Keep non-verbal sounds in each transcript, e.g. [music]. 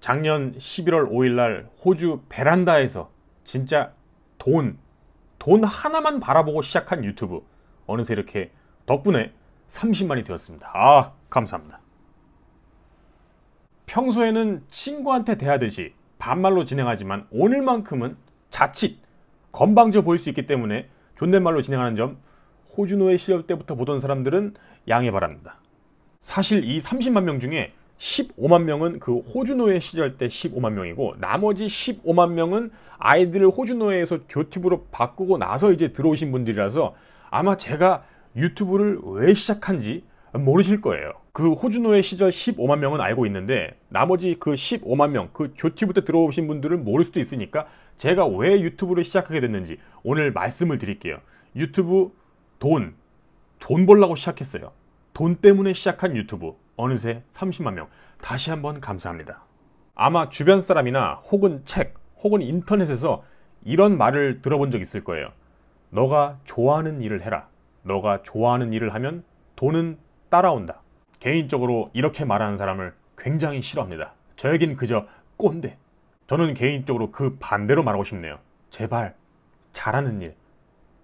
작년 11월 5일 날 호주 베란다에서 진짜 돈, 돈 하나만 바라보고 시작한 유튜브. 어느새 이렇게 덕분에 30만이 되었습니다. 아, 감사합니다. 평소에는 친구한테 대하듯이 반말로 진행하지만 오늘만큼은 자칫 건방져 보일 수 있기 때문에 존댓말로 진행하는 점 호주노의 시절 때부터 보던 사람들은 양해 바랍니다. 사실 이 30만 명 중에 15만 명은 그 호주 노예 시절 때 15만 명이고 나머지 15만 명은 아이들을 호주 노예에서 교팁으로 바꾸고 나서 이제 들어오신 분들이라서 아마 제가 유튜브를 왜 시작한지 모르실 거예요. 그 호주 노예 시절 15만 명은 알고 있는데 나머지 그 15만 명, 그 교티브 때 들어오신 분들은 모를 수도 있으니까 제가 왜 유튜브를 시작하게 됐는지 오늘 말씀을 드릴게요. 유튜브 돈, 돈 벌라고 시작했어요. 돈 때문에 시작한 유튜브. 어느새 30만 명. 다시 한번 감사합니다. 아마 주변 사람이나 혹은 책, 혹은 인터넷에서 이런 말을 들어본 적 있을 거예요. 너가 좋아하는 일을 해라. 너가 좋아하는 일을 하면 돈은 따라온다. 개인적으로 이렇게 말하는 사람을 굉장히 싫어합니다. 저에겐 그저 꼰대. 저는 개인적으로 그 반대로 말하고 싶네요. 제발 잘하는 일,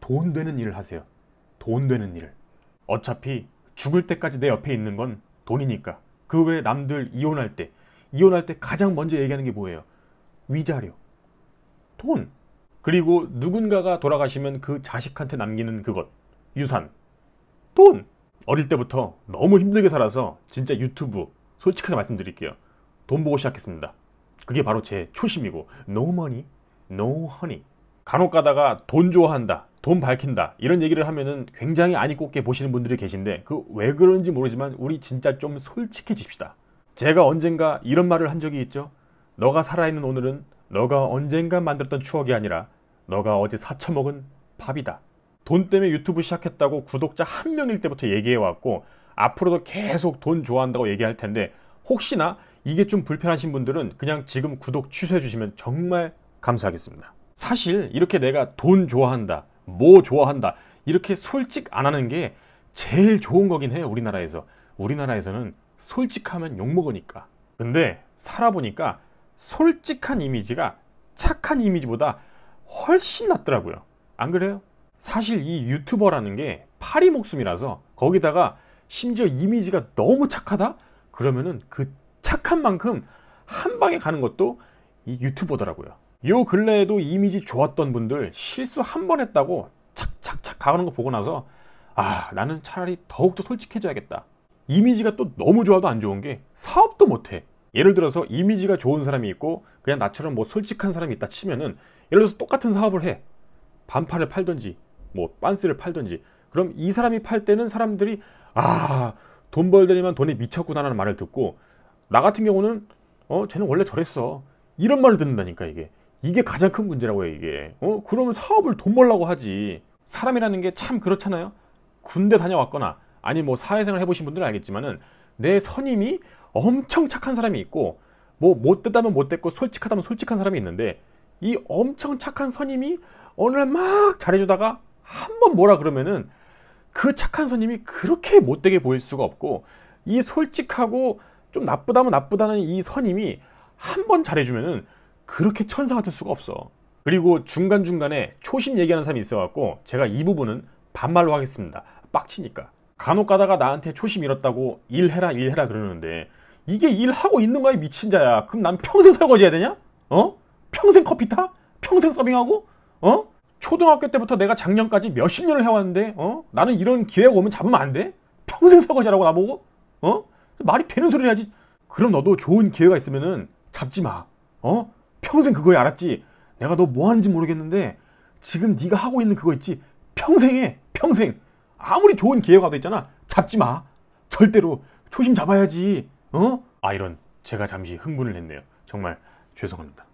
돈 되는 일을 하세요. 돈 되는 일. 어차피 죽을 때까지 내 옆에 있는 건 돈이니까. 그 외에 남들 이혼할 때, 이혼할 때 가장 먼저 얘기하는 게 뭐예요? 위자료, 돈. 그리고 누군가가 돌아가시면 그 자식한테 남기는 그것, 유산, 돈. 어릴 때부터 너무 힘들게 살아서 진짜 유튜브 솔직하게 말씀드릴게요. 돈 보고 시작했습니다. 그게 바로 제 초심이고 no money, no honey. 간혹 가다가 돈 좋아한다, 돈 밝힌다 이런 얘기를 하면은 굉장히 아니 꼽게 보시는 분들이 계신데 그 왜 그런지 모르지만 우리 진짜 좀 솔직해집시다. 제가 언젠가 이런 말을 한 적이 있죠. 너가 살아있는 오늘은 너가 언젠가 만들었던 추억이 아니라 너가 어제 사쳐먹은 밥이다. 돈 때문에 유튜브 시작했다고 구독자 한 명일 때부터 얘기해왔고 앞으로도 계속 돈 좋아한다고 얘기할 텐데 혹시나 이게 좀 불편하신 분들은 그냥 지금 구독 취소해 주시면 정말 감사하겠습니다. 사실 이렇게 내가 돈 좋아한다 뭐 좋아한다 이렇게 솔직 안 하는 게 제일 좋은 거긴 해요 우리나라에서 우리나라에서는 솔직하면 욕먹으니까 근데 살아보니까 솔직한 이미지가 착한 이미지보다 훨씬 낫더라고요 안 그래요? 사실 이 유튜버라는 게 파리 목숨이라서 거기다가 심지어 이미지가 너무 착하다? 그러면은 그 착한 만큼 한 방에 가는 것도 이 유튜버더라고요 요 근래에도 이미지 좋았던 분들 실수 한 번 했다고 착착착 가는 거 보고 나서 아 나는 차라리 더욱더 솔직해져야겠다 이미지가 또 너무 좋아도 안 좋은 게 사업도 못해 예를 들어서 이미지가 좋은 사람이 있고 그냥 나처럼 뭐 솔직한 사람이 있다 치면은 예를 들어서 똑같은 사업을 해 반팔을 팔던지뭐 빤스를 팔던지 그럼 이 사람이 팔 때는 사람들이 아 돈 벌더니만 돈에 미쳤구나라는 말을 듣고 나 같은 경우는 어 쟤는 원래 저랬어 이런 말을 듣는다니까 이게 이게 가장 큰 문제라고요 이게 어 그러면 사업을 돈 벌라고 하지 사람이라는 게 참 그렇잖아요 군대 다녀왔거나 아니 뭐 사회생활 해보신 분들은 알겠지만은 내 선임이 엄청 착한 사람이 있고 뭐 못됐다면 못됐고 솔직하다면 솔직한 사람이 있는데 이 엄청 착한 선임이 어느 날 막 잘해주다가 한번 뭐라 그러면은 그 착한 선임이 그렇게 못되게 보일 수가 없고 이 솔직하고 좀 나쁘다면 나쁘다는 이 선임이 한 번 잘해주면은 그렇게 천사 같을 수가 없어. 그리고 중간중간에 초심 얘기하는 사람이 있어갖고 제가 이 부분은 반말로 하겠습니다. 빡치니까. 간혹 가다가 나한테 초심 잃었다고 일해라 일해라 그러는데 이게 일하고 있는 거야 미친 자야. 그럼 난 평생 설거지 해야 되냐? 어? 평생 커피 타? 평생 서빙하고? 어? 초등학교 때부터 내가 작년까지 몇 십 년을 해왔는데 어? 나는 이런 기회가 오면 잡으면 안 돼? 평생 설거지라고 나보고? 어? 말이 되는 소리를 해야지. 그럼 너도 좋은 기회가 있으면은 잡지 마. 어? 평생 그거에 알았지. 내가 너 뭐 하는지 모르겠는데 지금 네가 하고 있는 그거 있지. 평생에 평생 아무리 좋은 기회가 도 있잖아. 잡지 마. 절대로 초심 잡아야지. 어? 아 이런 제가 잠시 흥분을 했네요. 정말 죄송합니다.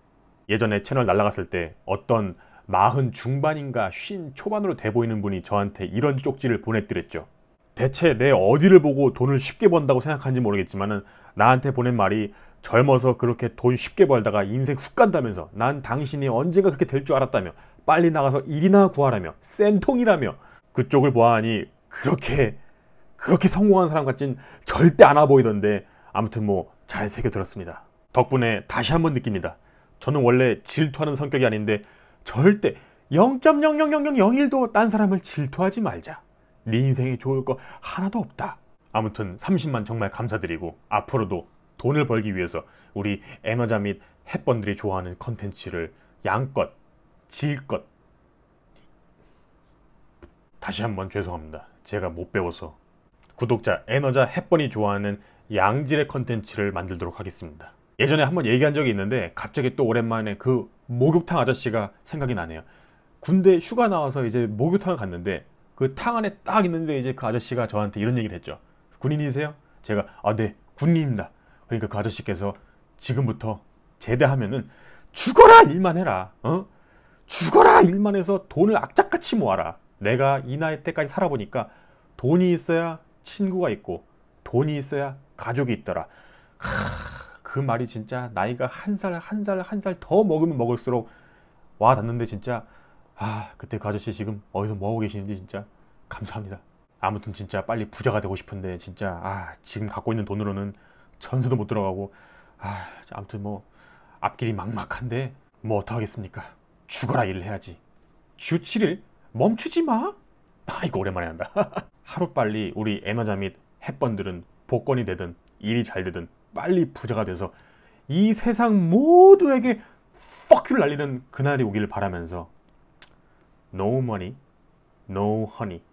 예전에 채널 날라갔을 때 어떤 마흔 중반인가 쉰 초반으로 돼 보이는 분이 저한테 이런 쪽지를 보냈드랬죠 대체 내 어디를 보고 돈을 쉽게 번다고 생각하는지 모르겠지만은 나한테 보낸 말이 젊어서 그렇게 돈 쉽게 벌다가 인생 훅 간다면서 난 당신이 언젠가 그렇게 될 줄 알았다며 빨리 나가서 일이나 구하라며 센통이라며 그쪽을 보아하니 그렇게 그렇게 성공한 사람 같진 절대 안아 보이던데 아무튼 뭐 잘 새겨들었습니다. 덕분에 다시 한번 느낍니다. 저는 원래 질투하는 성격이 아닌데 절대 0.00001도 딴 사람을 질투하지 말자. 네 인생에 좋을 거 하나도 없다. 아무튼 30만 정말 감사드리고 앞으로도 돈을 벌기 위해서 우리 에너자 및 햇번들이 좋아하는 컨텐츠를 양껏, 질껏 다시 한번 죄송합니다. 제가 못 배워서 구독자 에너자 햇번이 좋아하는 양질의 컨텐츠를 만들도록 하겠습니다. 예전에 한번 얘기한 적이 있는데 갑자기 또 오랜만에 그 목욕탕 아저씨가 생각이 나네요. 군대 휴가 나와서 이제 목욕탕을 갔는데 그 탕 안에 딱 있는데 이제 그 아저씨가 저한테 이런 얘기를 했죠. 군인이세요? 제가 아 네 군인입니다. 그러니까 그 아저씨께서 지금부터 제대하면은 죽어라 일만 해라. 어? 죽어라 일만 해서 돈을 악착같이 모아라. 내가 이 나이 때까지 살아보니까 돈이 있어야 친구가 있고 돈이 있어야 가족이 있더라. 하, 그 말이 진짜 나이가 한 살 한 살 한 살 더 먹으면 먹을수록 와 닿는데 진짜 아 그때 그 아저씨 지금 어디서 뭐하고 계시는지 진짜 감사합니다. 아무튼 진짜 빨리 부자가 되고 싶은데 진짜 아 지금 갖고 있는 돈으로는 전세도 못 들어가고 아, 아무튼 뭐 앞길이 막막한데 뭐 어떡하겠습니까 죽어라 일을 해야지 주 7일 멈추지 마 아, 이거 오랜만에 한다 [laughs] 하루빨리 우리 에너자 및 햇번들은 복권이 되든 일이 잘 되든 빨리 부자가 돼서 이 세상 모두에게 퍽큐를 날리는 그날이 오길 바라면서 No money, no honey